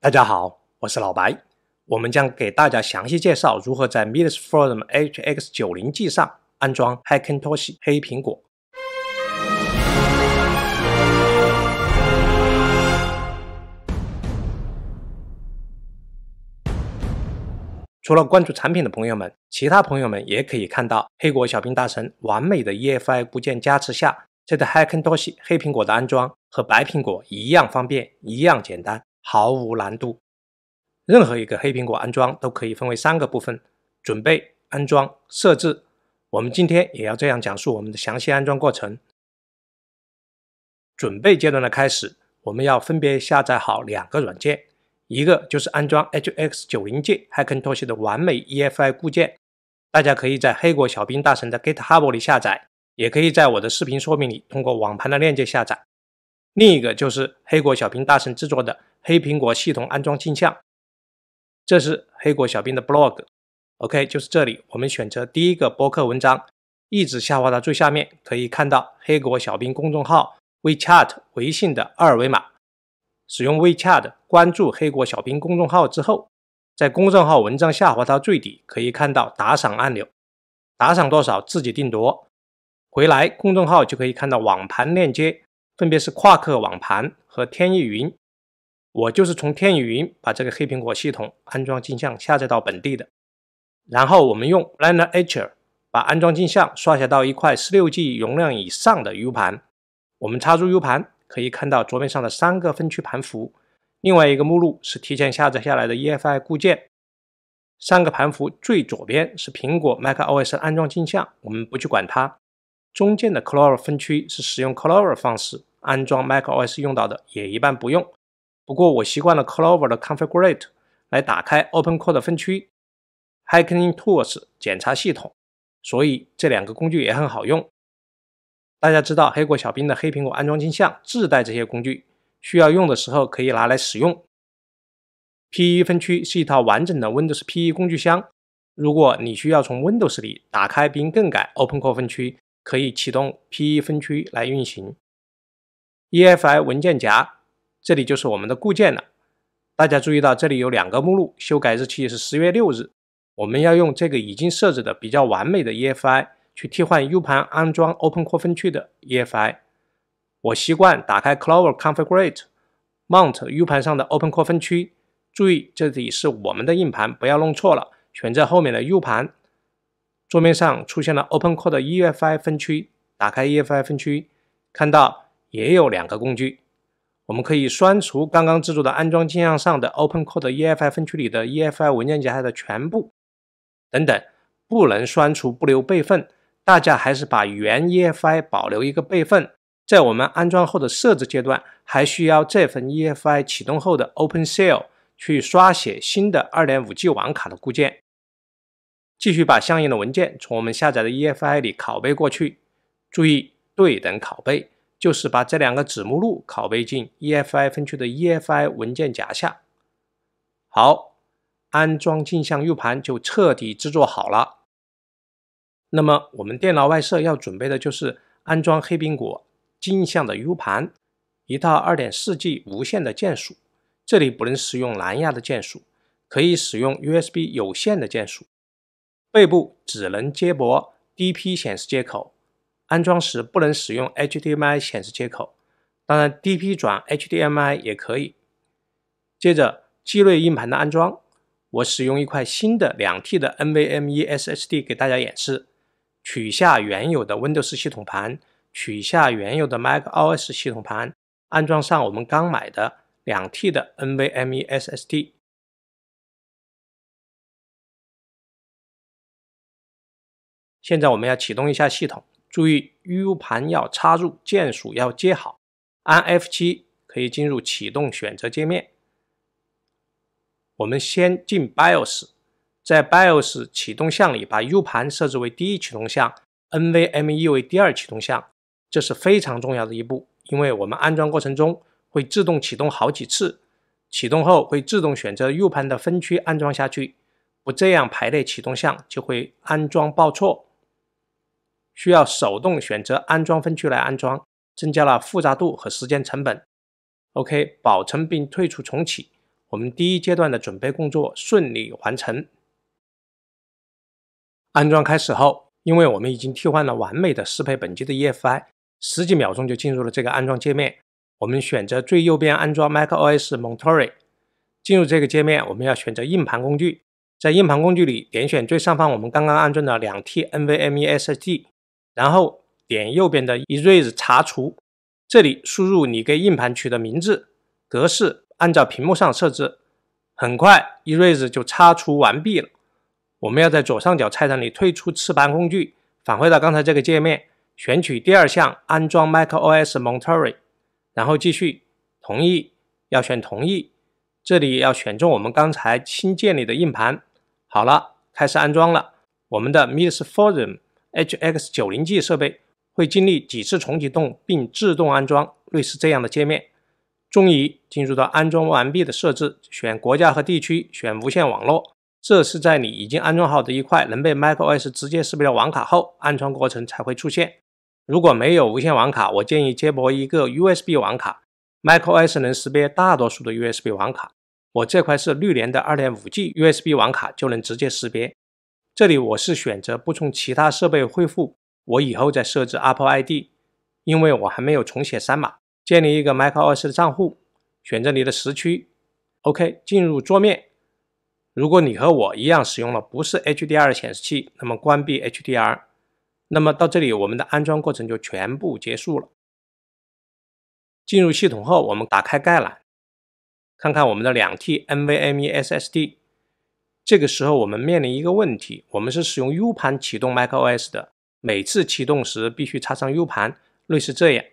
大家好，我是老白，我们将给大家详细介绍如何在 Midas Forum HX90G 上安装 Hackintosh 黑苹果。除了关注产品的朋友们，其他朋友们也可以看到，黑果小兵大神完美的 EFI 部件加持下，这对 Hackintosh 黑苹果的安装和白苹果一样方便，一样简单。毫无难度。任何一个黑苹果安装都可以分为三个部分：准备、安装、设置。我们今天也要这样讲述我们的详细安装过程。准备阶段的开始，我们要分别下载好两个软件，一个就是安装 h x 9 0 G Hackintosh 的完美 EFI 固件，大家可以在黑果小兵大神的 GitHub 里下载，也可以在我的视频说明里通过网盘的链接下载。另一个就是黑果小兵大神制作的。黑苹果系统安装镜像，这是黑果小兵的 blog。OK，就是这里，我们选择第一个博客文章，一直下滑到最下面，可以看到黑果小兵公众号 WeChat 微信的二维码。使用 WeChat 关注黑果小兵公众号之后，在公众号文章下滑到最底，可以看到打赏按钮，打赏多少自己定夺。回来公众号就可以看到网盘链接，分别是夸克网盘和天翼云。我就是从天宇云把这个黑苹果系统安装镜像下载到本地的，然后我们用 l a n e r Etcher 把安装镜像刷写到一块十六 G 容量以上的 U 盘。我们插入 U 盘，可以看到桌面上的三个分区盘符，另外一个目录是提前下载下来的 EFI 固件。三个盘符最左边是苹果 MacOS 安装镜像，我们不去管它。中间的 Clover 分区是使用 Clover 方式安装 MacOS 用到的，也一般不用。不过我习惯了 Clover 的 Configure a t 来打开 OpenCore 分区，Hacking Tools 检查系统，所以这两个工具也很好用。大家知道黑果小兵的黑苹果安装镜像自带这些工具，需要用的时候可以拿来使用。PE 分区是一套完整的 Windows PE 工具箱，如果你需要从 Windows 里打开并更改 OpenCore 分区，可以启动 PE 分区来运行。EFI 文件夹。这里就是我们的固件了。大家注意到，这里有两个目录，修改日期是十月六日。我们要用这个已经设置的比较完美的 EFI 去替换 U 盘安装 OpenCore 分区的 EFI。我习惯打开 Clover Configure，Mount U 盘上的 OpenCore 分区。注意，这里是我们的硬盘，不要弄错了，选择后面的 U 盘。桌面上出现了 OpenCore 的 EFI 分区，打开 EFI 分区，看到也有两个工具。我们可以删除刚刚制作的安装镜像上的 o p e n c o d e EFI 分区里的 EFI 文件夹下的全部，等等，不能删除不留备份。大家还是把原 EFI 保留一个备份。在我们安装后的设置阶段，还需要这份 EFI 启动后的 o p e n s e l l 去刷写新的二点五 G 网卡的固件。继续把相应的文件从我们下载的 EFI 里拷贝过去，注意对等拷贝。就是把这两个子目录拷贝进 EFI 分区的 EFI 文件夹下。好，安装镜像 U 盘就彻底制作好了。那么我们电脑外设要准备的就是安装黑苹果镜像的 U 盘，一套 2.4G 无线的键鼠，这里不能使用蓝牙的键鼠，可以使用 USB 有线的键鼠。背部只能接驳 DP 显示接口。安装时不能使用 HDMI 显示接口，当然 DP 转 HDMI 也可以。接着，机内硬盘的安装，我使用一块新的两 T 的 NVMe SSD 给大家演示。取下原有的 Windows 系统盘，取下原有的 macOS 系统盘，安装上我们刚买的两 T 的 NVMe SSD。现在我们要启动一下系统。注意 U 盘要插入，键鼠要接好，按 F7 可以进入启动选择界面。我们先进 BIOS，在 BIOS 启动项里把 U 盘设置为第一启动项，NVMe 为第二启动项，这是非常重要的一步，因为我们安装过程中会自动启动好几次，启动后会自动选择 U 盘的分区安装下去，不这样排列启动项就会安装报错。需要手动选择安装分区来安装，增加了复杂度和时间成本。OK，保存并退出重启，我们第一阶段的准备工作顺利完成。安装开始后，因为我们已经替换了完美的适配本机的 EFI，十几秒钟就进入了这个安装界面。我们选择最右边安装 macOS Monterey。进入这个界面，我们要选择硬盘工具，在硬盘工具里点选最上方我们刚刚安装的两 T NVMe SSD。然后点右边的 Erase 查除，这里输入你给硬盘取的名字，格式按照屏幕上设置。很快 Erase 就擦除完毕了。我们要在左上角菜单里退出磁盘工具，返回到刚才这个界面，选取第二项安装 macOS Monterey，然后继续同意，要选同意。这里要选中我们刚才新建里的硬盘。好了，开始安装了。我们的 MisForum。HX 九零 G 设备会经历几次重启动，并自动安装类似这样的界面，终于进入到安装完毕的设置，选国家和地区，选无线网络。这是在你已经安装好的一块能被 macOS 直接识别网卡后，安装过程才会出现。如果没有无线网卡，我建议接驳一个 USB 网卡，macOS 能识别大多数的 USB 网卡。我这块是绿联的二点五 G USB 网卡，就能直接识别。这里我是选择不从其他设备恢复，我以后再设置 Apple ID，因为我还没有重写三码，建立一个 m a c o s 的账户，选择你的时区，OK 进入桌面。如果你和我一样使用了不是 HDR 显示器，那么关闭 HDR。那么到这里，我们的安装过程就全部结束了。进入系统后，我们打开盖板，看看我们的两 T NVMe SSD。这个时候我们面临一个问题，我们是使用 U 盘启动 macOS 的，每次启动时必须插上 U 盘，类似这样，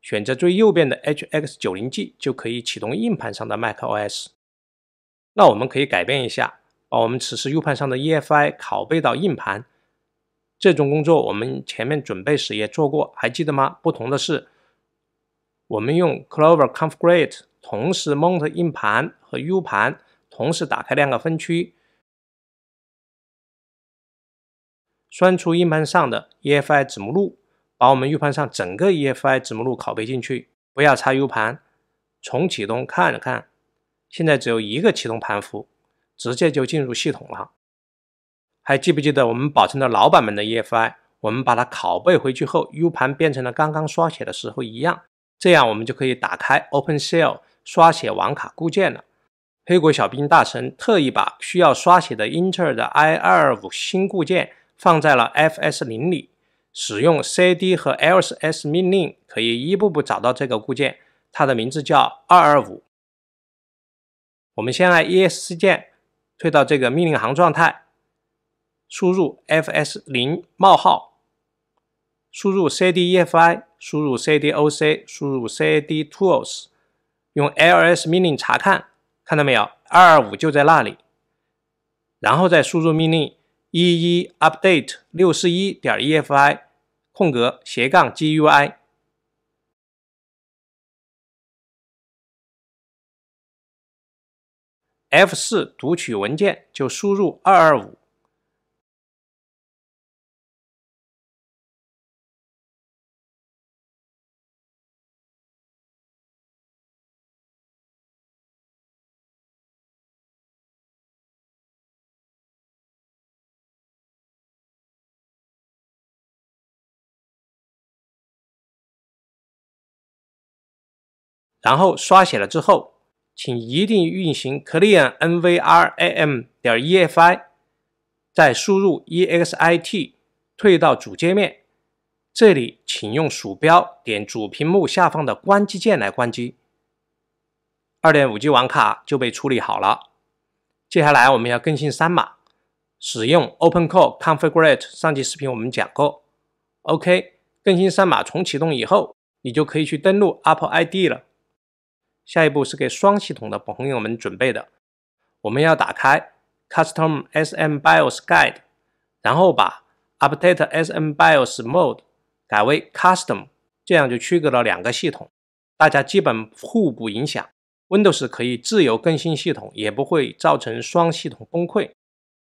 选择最右边的 HX90G 就可以启动硬盘上的 macOS。那我们可以改变一下，把我们此时 U 盘上的 EFI 拷贝到硬盘。这种工作我们前面准备时也做过，还记得吗？不同的是，我们用 Clover Configurate 同时 mount 硬盘和 U 盘，同时打开两个分区。删出硬盘上的 EFI 子目录，把我们 U 盘上整个 EFI 子目录拷贝进去，不要插 U 盘，重启动看了看，现在只有一个启动盘符，直接就进入系统了。还记不记得我们保存的老版们的 EFI？我们把它拷贝回去后，U 盘变成了刚刚刷写的时候一样，这样我们就可以打开 OpenShell 刷写网卡固件了。黑果小兵大神特意把需要刷写的 Intel 的 I25 新固件。放在了 fs 零里，使用 cd 和 ls 命令可以一步步找到这个固件，它的名字叫二二五。我们先按 es 键退到这个命令行状态，输入 fs 零冒号，输入 cd EFI，输入 cd OC，输入 cd tools，用 ls 命令查看，看到没有二二五就在那里，然后再输入命令。一一 update 六四一点一 f i 空格斜杠 g u i f 四读取文件就输入二二五。然后刷写了之后，请一定运行 c l e a n nvram 点 efi，再输入 exit，退到主界面。这里请用鼠标点主屏幕下方的关机键来关机。二点五 G 网卡就被处理好了。接下来我们要更新三码，使用 open co configure。上期视频我们讲过，OK，更新三码，重启动以后，你就可以去登录 Apple ID 了。下一步是给双系统的朋友们准备的。我们要打开 Custom SM BIOS Guide，然后把 Update SM BIOS Mode 改为 Custom，这样就区隔了两个系统，大家基本互不影响。Windows 可以自由更新系统，也不会造成双系统崩溃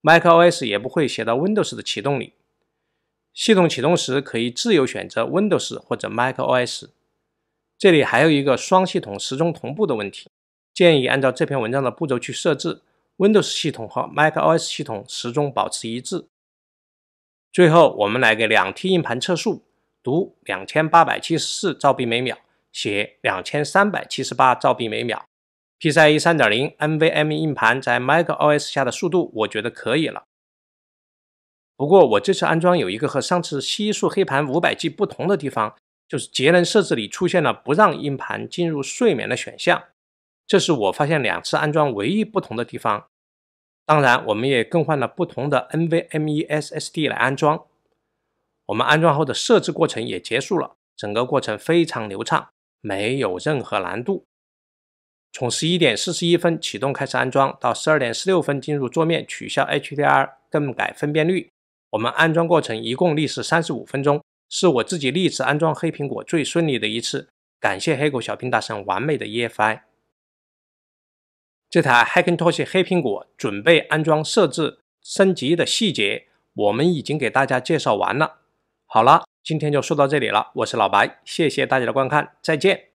；MacOS 也不会写到 Windows 的启动里。系统启动时可以自由选择 Windows 或者 MacOS。这里还有一个双系统时钟同步的问题，建议按照这篇文章的步骤去设置，Windows 系统和 macOS 系统时钟保持一致。最后，我们来给两 T 硬盘测速，读两千八百七十四兆 b 每秒，写两千三百七十八兆 b 每秒。p c i e 三点零 NVM e 硬盘在 macOS 下的速度，我觉得可以了。不过我这次安装有一个和上次西数黑盘五百 G 不同的地方。就是节能设置里出现了不让硬盘进入睡眠的选项，这是我发现两次安装唯一不同的地方。当然，我们也更换了不同的 NVMe SSD 来安装。我们安装后的设置过程也结束了，整个过程非常流畅，没有任何难度。从十一点四十一分启动开始安装，到十二点十六分进入桌面取消 HDR 更改分辨率，我们安装过程一共历时三十五分钟。是我自己历次安装黑苹果最顺利的一次，感谢黑狗小兵大神完美的 EFI。这台 Hackintosh 黑苹果准备安装设置升级的细节，我们已经给大家介绍完了。好了，今天就说到这里了，我是老白，谢谢大家的观看，再见。